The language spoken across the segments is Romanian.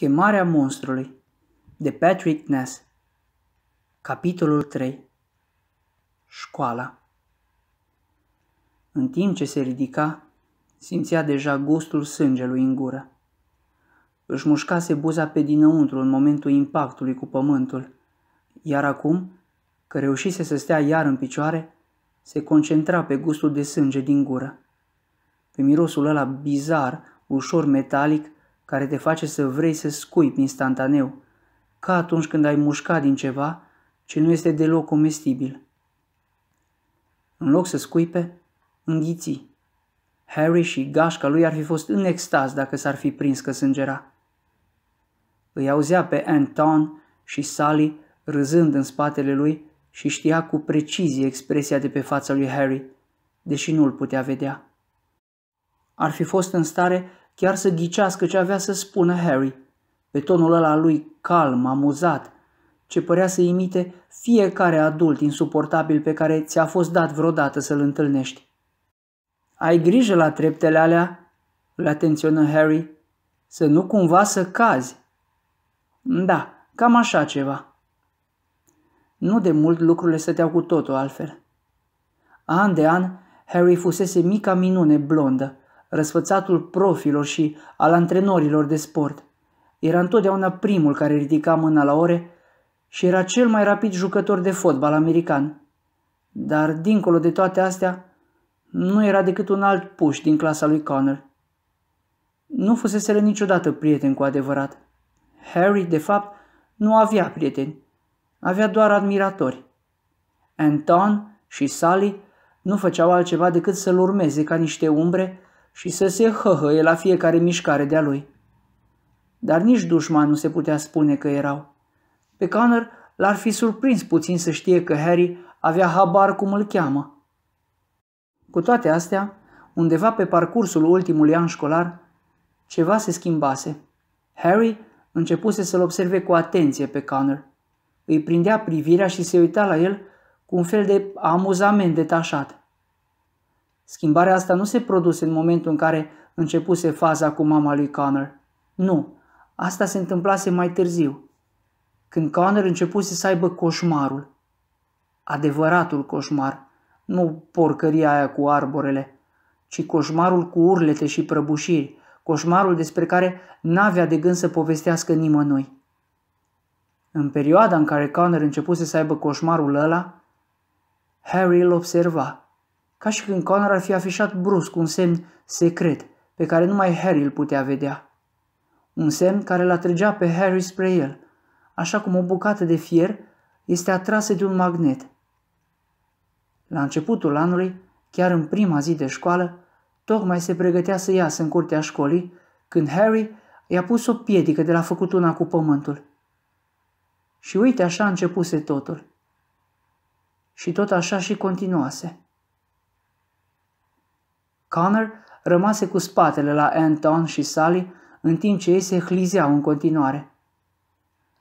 Chemarea monstrului de Patrick Ness Capitolul 3 Școala În timp ce se ridica, simțea deja gustul sângelui în gură. Își mușcase buza pe dinăuntru în momentul impactului cu pământul, iar acum, că reușise să stea iar în picioare, se concentra pe gustul de sânge din gură. Pe mirosul ăla bizar, ușor metalic, care te face să vrei să scuipi instantaneu, ca atunci când ai mușcat din ceva ce nu este deloc comestibil. În loc să scuipe, înghiții. Harry și gașca lui ar fi fost în extaz dacă s-ar fi prins că sângera. Îi auzea pe Anton și Sally râzând în spatele lui și știa cu precizie expresia de pe fața lui Harry, deși nu îl putea vedea. Ar fi fost în stare chiar să ghicească ce avea să spună Harry. Pe tonul ăla lui calm, amuzat, ce părea să imite fiecare adult insuportabil pe care ți-a fost dat vreodată să-l întâlnești. Ai grijă la treptele alea, îl atenționă Harry, să nu cumva să cazi. Da, cam așa ceva. Nu de mult lucrurile stăteau cu totul altfel. An de an, Harry fusese mica minune blondă, răsfățatul profilor și al antrenorilor de sport. Era întotdeauna primul care ridica mâna la ore și era cel mai rapid jucător de fotbal american. Dar, dincolo de toate astea, nu era decât un alt puș din clasa lui Connor. Nu fusese niciodată prieten cu adevărat. Harry, de fapt, nu avea prieteni. Avea doar admiratori. Anton și Sally nu făceau altceva decât să-l urmeze ca niște umbre și să se hăhăie la fiecare mișcare de-a lui. Dar nici dușman nu se putea spune că erau. Pe Connor l-ar fi surprins puțin să știe că Harry avea habar cum îl cheamă. Cu toate astea, undeva pe parcursul ultimului an școlar, ceva se schimbase. Harry începuse să-l observe cu atenție pe Connor. Îi prindea privirea și se uita la el cu un fel de amuzament detașat. Schimbarea asta nu se produse în momentul în care începuse faza cu mama lui Connor. Nu, asta se întâmplase mai târziu, când Connor începuse să aibă coșmarul. Adevăratul coșmar, nu porcăria aia cu arborele, ci coșmarul cu urlete și prăbușiri, coșmarul despre care n-avea de gând să povestească nimănui. În perioada în care Connor începuse să aibă coșmarul ăla, Harry îl observa ca și când Connor ar fi afișat brusc un semn secret pe care numai Harry îl putea vedea. Un semn care îl atrăgea pe Harry spre el, așa cum o bucată de fier este atrasă de un magnet. La începutul anului, chiar în prima zi de școală, tocmai se pregătea să iasă în curtea școlii, când Harry i-a pus o piedică de la făcut una cu pământul. Și uite așa începuse totul. Și tot așa și continuase. Connor rămase cu spatele la Anton și Sally, în timp ce ei se hlizeau în continuare.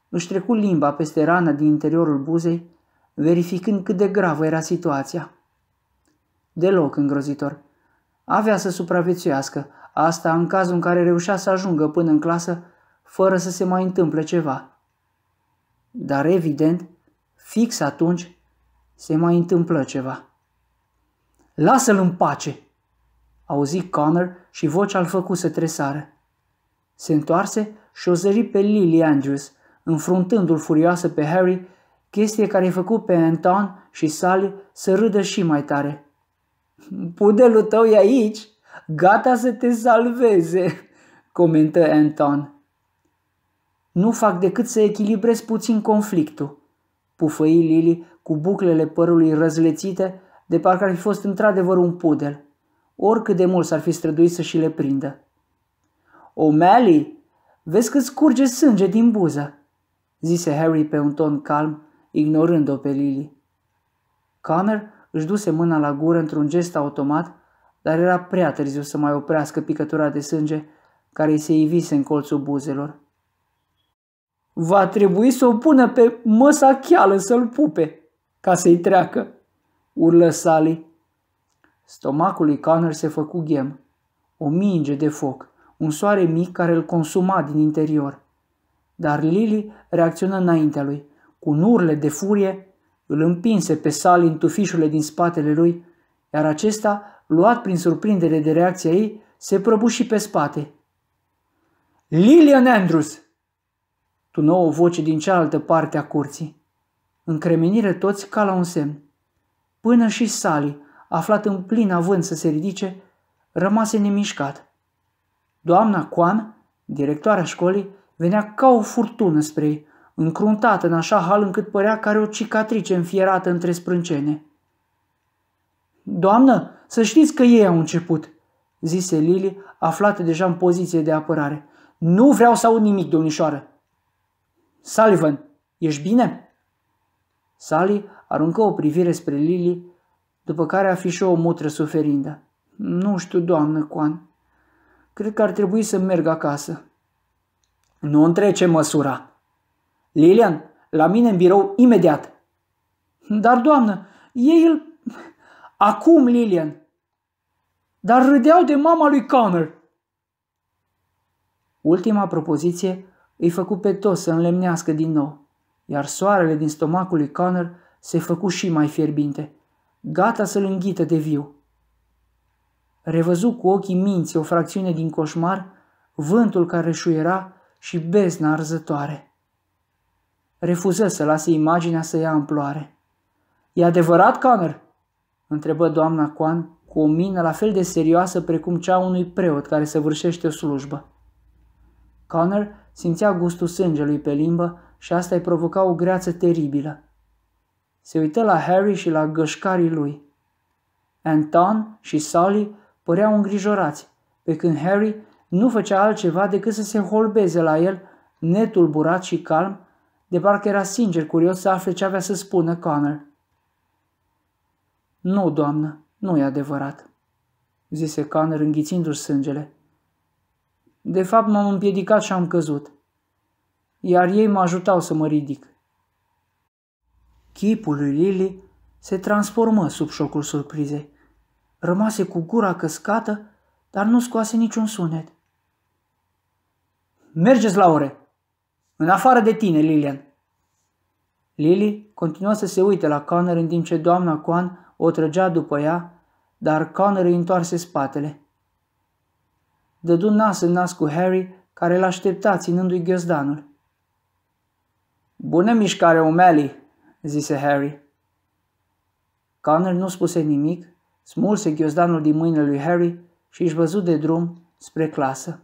Își trecu limba peste rana din interiorul buzei, verificând cât de gravă era situația. Deloc îngrozitor. Avea să supraviețuiască, asta în cazul în care reușea să ajungă până în clasă, fără să se mai întâmple ceva. Dar evident, fix atunci, se mai întâmplă ceva. Lasă-l în pace!" auzi Connor și vocea l făcu să Se întoarse și o zări pe Lily Andrews, înfruntându-l furioasă pe Harry, chestie care i-a făcut pe Anton și Sally să râdă și mai tare. Pudelul tău e aici, gata să te salveze, comentă Anton. Nu fac decât să echilibrez puțin conflictul, pufăi Lily cu buclele părului răzlețite de parcă ar fi fost într-adevăr un pudel oricât de mult s-ar fi străduit să și le prindă. O'Malley, vezi că scurge sânge din buză, zise Harry pe un ton calm, ignorând-o pe Lily. Connor își duse mâna la gură într-un gest automat, dar era prea târziu să mai oprească picătura de sânge care îi se ivise în colțul buzelor. Va trebui să o pună pe măsa cheală să-l pupe, ca să-i treacă, urlă Sally, Stomacul lui Connor se făcu ghem. O minge de foc, un soare mic care îl consuma din interior. Dar Lily reacționă înaintea lui. Cu un urle de furie, îl împinse pe Sally în tufișurile din spatele lui, iar acesta, luat prin surprindere de reacția ei, se prăbuși pe spate. Lillian Andrews! Tună o voce din cealaltă parte a curții. Încremenire toți ca la un semn. Până și Sally, aflat în plin avânt să se ridice, rămase nemișcat. Doamna Coan, directoarea școlii, venea ca o furtună spre ei, încruntată în așa hal încât părea că are o cicatrice înfierată între sprâncene. Doamnă, să știți că ei au început!" zise Lili, aflată deja în poziție de apărare. Nu vreau să aud nimic, domnișoară!" Sullivan, ești bine?" Sally aruncă o privire spre Lili după care afișă o mutră suferindă. Nu știu, doamnă Coan. Cred că ar trebui să merg acasă. Nu întrece măsura. Lilian, la mine în birou imediat. Dar, doamnă, ei îl... Acum, Lilian. Dar râdeau de mama lui Connor. Ultima propoziție îi făcu pe toți să înlemnească din nou, iar soarele din stomacul lui Connor se făcu și mai fierbinte – gata să-l înghită de viu. Revăzu cu ochii minți o fracțiune din coșmar, vântul care șuiera și bezna arzătoare. Refuză să lase imaginea să ia amploare. E adevărat, Camer?" întrebă doamna Coan cu o mină la fel de serioasă precum cea unui preot care săvârșește o slujbă. Connor simțea gustul sângelui pe limbă și asta îi provoca o greață teribilă. Se uită la Harry și la gășcarii lui. Anton și Sally păreau îngrijorați, pe când Harry nu făcea altceva decât să se holbeze la el, netulburat și calm, de parcă era sincer curios să afle ce avea să spună Connor. Nu, doamnă, nu e adevărat, zise Connor înghițindu-și sângele. De fapt m-am împiedicat și am căzut. Iar ei mă ajutau să mă ridic. Chipul lui Lily se transformă sub șocul surprizei. Rămase cu gura căscată, dar nu scoase niciun sunet. Mergeți la ore! În afară de tine, Lilian! Lily continua să se uite la Connor în timp ce doamna Coan o trăgea după ea, dar Connor îi întoarse spatele. Dădu nas în nas cu Harry, care l-aștepta ținându-i ghiozdanul. Bună mișcare, O'Malley!" zise Harry. Connor nu spuse nimic, smulse ghiozdanul din mâinile lui Harry și își văzut de drum spre clasă.